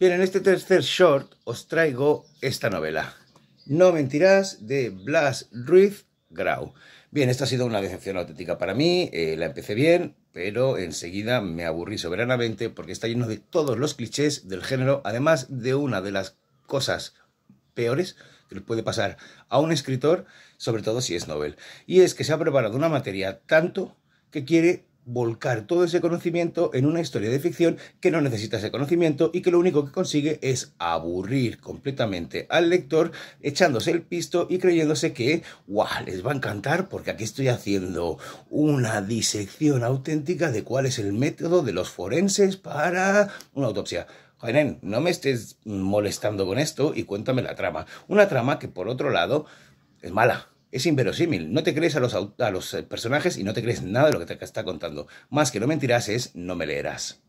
Bien, en este tercer short os traigo esta novela, No mentirás, de Blas Ruiz Grau. Bien, esta ha sido una decepción auténtica para mí, eh, la empecé bien, pero enseguida me aburrí soberanamente porque está lleno de todos los clichés del género, además de una de las cosas peores que le puede pasar a un escritor, sobre todo si es novel, y es que se ha preparado una materia tanto que quiere volcar todo ese conocimiento en una historia de ficción que no necesita ese conocimiento y que lo único que consigue es aburrir completamente al lector, echándose el pisto y creyéndose que, ¡guau! Les va a encantar porque aquí estoy haciendo una disección auténtica de cuál es el método de los forenses para una autopsia. Jainen, no me estés molestando con esto y cuéntame la trama. Una trama que, por otro lado, es mala. Es inverosímil. No te crees a los, a los eh, personajes y no te crees nada de lo que te está contando. Más que no mentirás es no me leerás.